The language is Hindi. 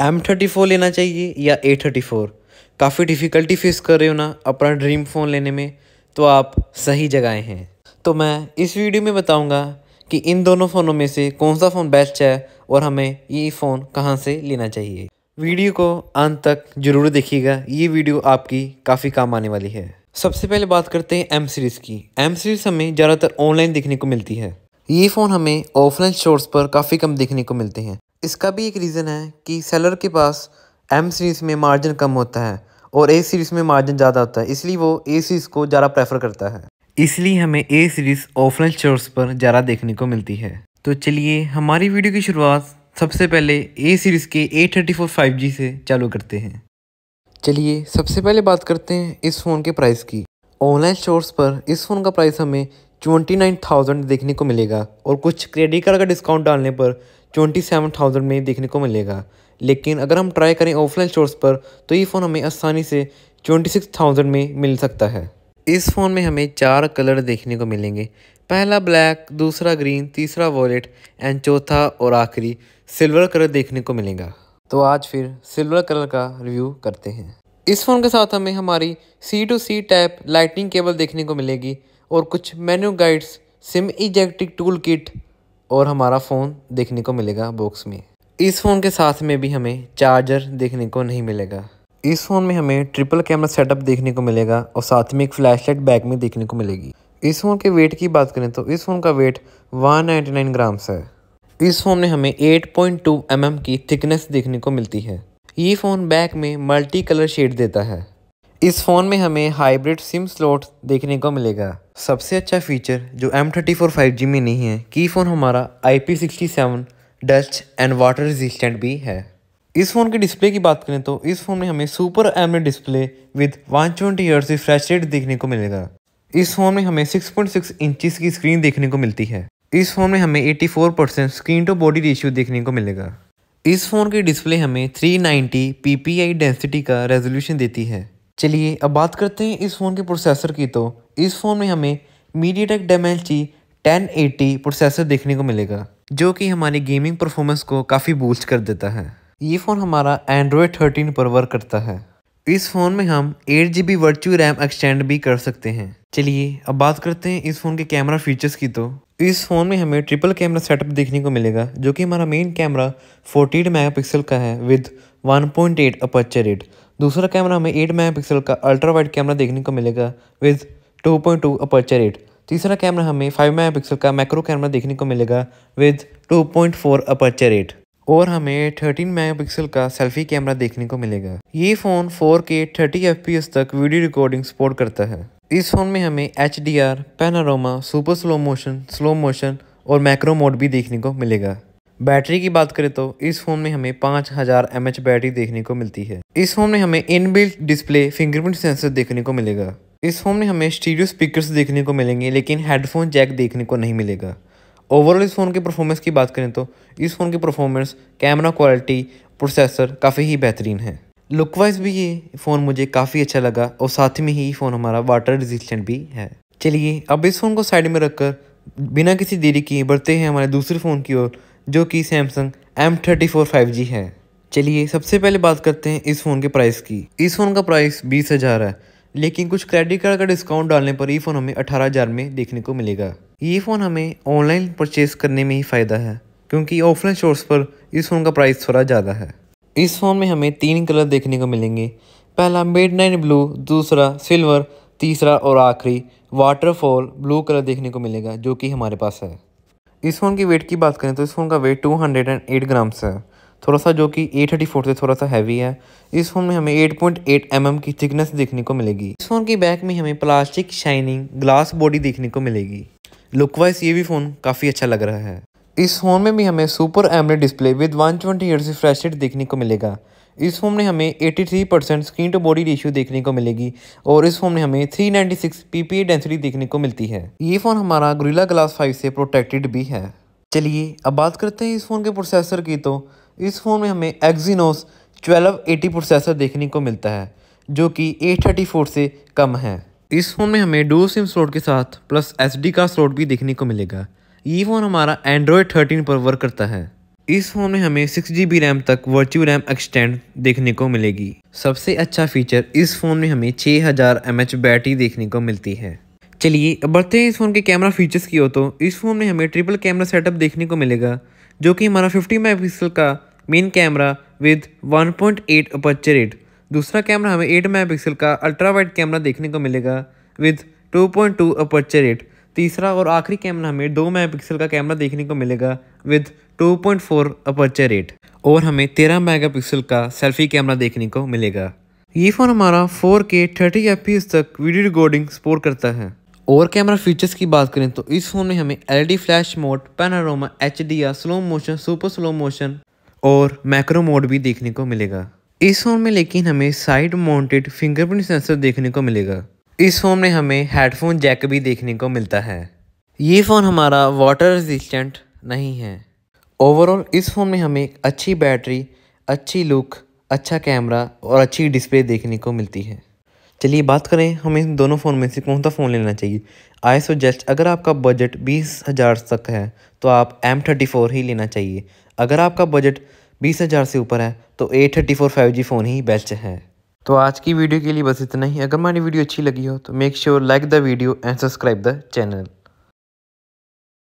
एम थर्टी फोर लेना चाहिए या ए थर्टी फोर काफ़ी डिफ़िकल्टी फेस कर रहे हो ना अपना ड्रीम फ़ोन लेने में तो आप सही जगह हैं तो मैं इस वीडियो में बताऊंगा कि इन दोनों फ़ोनों में से कौन सा फ़ोन बेस्ट है और हमें ये फ़ोन कहाँ से लेना चाहिए वीडियो को अंत तक जरूर देखिएगा ये वीडियो आपकी काफ़ी काम आने वाली है सबसे पहले बात करते हैं एम सीरीज़ की एम सीरीज़ हमें ज़्यादातर ऑनलाइन देखने को मिलती है ये फ़ोन हमें ऑफलाइन स्टोर्स पर काफ़ी कम देखने को मिलते हैं इसका भी एक रीज़न है कि सेलर के पास एम सीरीज़ में मार्जिन कम होता है और ए सीरीज़ में मार्जिन ज़्यादा होता है इसलिए वो ए सीरीज़ को ज़्यादा प्रेफर करता है इसलिए हमें ए सीरीज़ ऑफलाइन स्टोर्स पर ज़्यादा देखने को मिलती है तो चलिए हमारी वीडियो की शुरुआत सबसे पहले ए सीरीज़ के A thirty four five G से चालू करते हैं चलिए सबसे पहले बात करते हैं इस फ़ोन के प्राइस की ऑनलाइन स्टोर्स पर इस फ़ोन का प्राइस हमें ट्वेंटी नाइन थाउजेंड देखने को मिलेगा और कुछ क्रेडिट कार्ड का डिस्काउंट डालने पर ट्वेंटी सेवन थाउजेंड में देखने को मिलेगा लेकिन अगर हम ट्राई करें ऑफलाइन स्टोर्स पर तो ये फ़ोन हमें आसानी से ट्वेंटी सिक्स थाउजेंड में मिल सकता है इस फ़ोन में हमें चार कलर देखने को मिलेंगे पहला ब्लैक दूसरा ग्रीन तीसरा वॉलेट एंड चौथा और आखिरी सिल्वर कलर देखने को मिलेगा तो आज फिर सिल्वर कलर का रिव्यू करते हैं इस फ़ोन के साथ हमें हमारी C to C type lighting cable देखने को मिलेगी और कुछ menu guides SIM ejector tool kit और हमारा फ़ोन देखने को मिलेगा बॉक्स में इस फ़ोन के साथ में भी हमें चार्जर देखने को नहीं मिलेगा इस फ़ोन में हमें ट्रिपल कैमरा सेटअप देखने को मिलेगा और साथ में एक फ्लैशलाइट बैक में देखने को मिलेगी इस फ़ोन के वेट की बात करें तो इस फ़ोन का वेट 199 ग्राम्स है इस फ़ोन में हमें 8.2 पॉइंट mm की थिकनेस देखने को मिलती है ये फ़ोन बैक में मल्टी कलर शेड देता है इस फ़ोन में हमें हाइब्रिड सिम स्लॉट देखने को मिलेगा सबसे अच्छा फीचर जो M thirty four five G में नहीं है की फ़ोन हमारा I P sixty seven dust and water resistant भी है इस फ़ोन के डिस्प्ले की बात करें तो इस फ़ोन में हमें super M display with one twenty year refresh rate देखने को मिलेगा इस फ़ोन में हमें 6.6 इंचेस की स्क्रीन देखने को मिलती है इस फ़ोन में हमें four percent screen to body ratio देखने को मिलेगा इस फ़ोन की डिस्प्ले हमें पी आई डेंसिटी का रेजोल्यूशन देती है चलिए अब बात करते हैं इस फ़ोन के प्रोसेसर की तो इस फ़ोन में हमें MediaTek Dimensity ten processor देखने को मिलेगा जो कि हमारी गेमिंग परफॉर्मेंस को काफ़ी बूस्ट कर देता है ये फ़ोन हमारा एंड्रॉयड थर्टीन पर वर्क करता है इस फ़ोन में हम eight G B virtual RAM extend भी कर सकते हैं चलिए अब बात करते हैं इस फ़ोन के कैमरा फीचर्स की तो इस फ़ोन में हमें ट्रिपल कैमरा सेटअप देखने को मिलेगा जो कि हमारा मेन कैमरा 48 मेगापिक्सल का है with 1.8 point eight aperture rate दूसरा कैमरा हमें एट मेगापिक्सल का अल्ट्रा वाइड कैमरा देखने को मिलेगा with 2.2 point two aperture at तीसरा कैमरा हमें 5 मेगापिक्सल का मैक्रो कैमरा देखने को मिलेगा with 2.4 point four aperture at और हमें 13 मेगापिक्सल का सेल्फी कैमरा देखने को मिलेगा ये फ़ोन 4K 30 fps तक वीडियो रिकॉर्डिंग सपोर्ट करता है इस फ़ोन में हमें H D panorama super slow motion slow motion और मैक्रो मोड भी देखने को मिलेगा बैटरी की बात करें तो इस फ़ोन में हमें 5000 हज़ार बैटरी देखने को मिलती है इस फ़ोन में हमें इनबिल्ट डिस्प्ले फिंगरप्रिंट सेंसर देखने को मिलेगा इस फ़ोन में हमें स्टीरियो स्पीकर्स देखने को मिलेंगे लेकिन हेडफोन जैक देखने को नहीं मिलेगा ओवरऑल इस फ़ोन के परफॉर्मेंस की बात करें तो इस फ़ोन की परफॉर्मेंस कैमरा क्वालिटी प्रोसेसर काफ़ी ही बेहतरीन है लुक वाइज भी ये फ़ोन मुझे काफ़ी अच्छा लगा और साथ में ही फ़ोन हमारा वाटर रेजिस्टेंट भी है चलिए अब इस फ़ोन को साइड में रखकर बिना किसी देरी के बढ़ते हैं हमारे दूसरे फ़ोन की ओर जो कि Samsung M thirty four five G है चलिए सबसे पहले बात करते हैं इस फ़ोन के प्राइस की इस फ़ोन का प्राइस बीस हज़ार है लेकिन कुछ क्रेडिट कार्ड का डिस्काउंट डालने पर ये फ़ोन हमें अठारह हज़ार में देखने को मिलेगा ये फ़ोन हमें ऑनलाइन परचेस करने में ही फ़ायदा है क्योंकि ऑफलाइन शोर्स पर इस फ़ोन का प्राइस थोड़ा ज़्यादा है इस फ़ोन में हमें तीन कलर देखने को मिलेंगे पहला मिड नाइन ब्लू दूसरा सिल्वर तीसरा और आखिरी वाटरफॉल ब्लू कलर देखने को मिलेगा जो कि हमारे पास है इस फ़ोन की वेट की बात करें तो इस फ़ोन का weight two hundred and eight grams है थोड़ा सा जो कि थर्टी फोर से थोड़ा सा हैवी है इस फ़ोन में हमें eight point eight M M की थिकनेस देखने को मिलेगी इस फ़ोन की बैक में हमें प्लास्टिक शाइनिंग ग्लास बॉडी देखने को मिलेगी लुक वाइज ये भी फ़ोन काफ़ी अच्छा लग रहा है इस फ़ोन में भी हमें super AMOLED display with one twenty refresh rate देखने को मिलेगा इस फोन में हमें 83 percent screen to body ratio देखने को मिलेगी और इस फोन में हमें 396 पीपीए डेंसिटी देखने को मिलती है ये फ़ोन हमारा ग्रिला ग्लास फाइव से प्रोटेक्टेड भी है चलिए अब बात करते हैं इस फ़ोन के प्रोसेसर की तो इस फ़ोन में हमें एक्जीनोस 1280 प्रोसेसर देखने को मिलता है जो कि फोर से कम है इस फ़ोन में हमें डो सिम स्लोड के साथ प्लस डी का स्लोड भी देखने को मिलेगा ये फ़ोन हमारा एंड्रॉयड 13 पर वर्क करता है इस फ़ोन में हमें सिक्स जी बी रैम तक वर्चुअल रैम एक्सटेंड देखने को मिलेगी सबसे अच्छा फीचर इस फ़ोन में हमें 6000 हज़ार बैटरी देखने को मिलती है चलिए अब बढ़ते हैं इस फ़ोन के कैमरा फीचर्स की हो तो इस फ़ोन में हमें ट्रिपल कैमरा सेटअप देखने को मिलेगा जो कि हमारा 50 मेगापिक्सल का main camera with 1.8 point aperture rate दूसरा कैमरा हमें एट मेगापिक्सल का अल्ट्रा वाइड कैमरा देखने को मिलेगा विद टू अपर्चर रेट तीसरा और आखिरी कैमरा हमें दो मेगापिक्सल का कैमरा देखने को मिलेगा विद 2.4 पॉइंट अपर्चर रेट और हमें 13 मेगापिक्सल का सेल्फी कैमरा देखने को मिलेगा ये फ़ोन हमारा 4K 30 fps तक वीडियो रिकॉर्डिंग सपोर्ट करता है और कैमरा फीचर्स की बात करें तो इस फ़ोन में हमें L flash mode panorama H slow motion super slow motion और मैक्रो मोड भी देखने को मिलेगा इस फोन में लेकिन हमें साइड माउंटेड फिंगरप्रिंट सेंसर देखने को मिलेगा इस फ़ोन में हमें हेडफोन जैक भी देखने को मिलता है ये फ़ोन हमारा वाटर रेजिस्टेंट नहीं है ओवरऑल इस फ़ोन में हमें अच्छी बैटरी अच्छी लुक अच्छा कैमरा और अच्छी डिस्प्ले देखने को मिलती है चलिए बात करें हमें दोनों फ़ोन में से कौन सा फ़ोन लेना चाहिए आई सजेस्ट अगर आपका बजट बीस हज़ार तक है तो आप एम थर्टी फोर ही लेना चाहिए अगर आपका बजट बीस हज़ार से ऊपर है तो A thirty four five G phone ही बेस्ट है तो आज की वीडियो के लिए बस इतना ही अगर हमारी वीडियो अच्छी लगी हो तो make sure like the video and subscribe the channel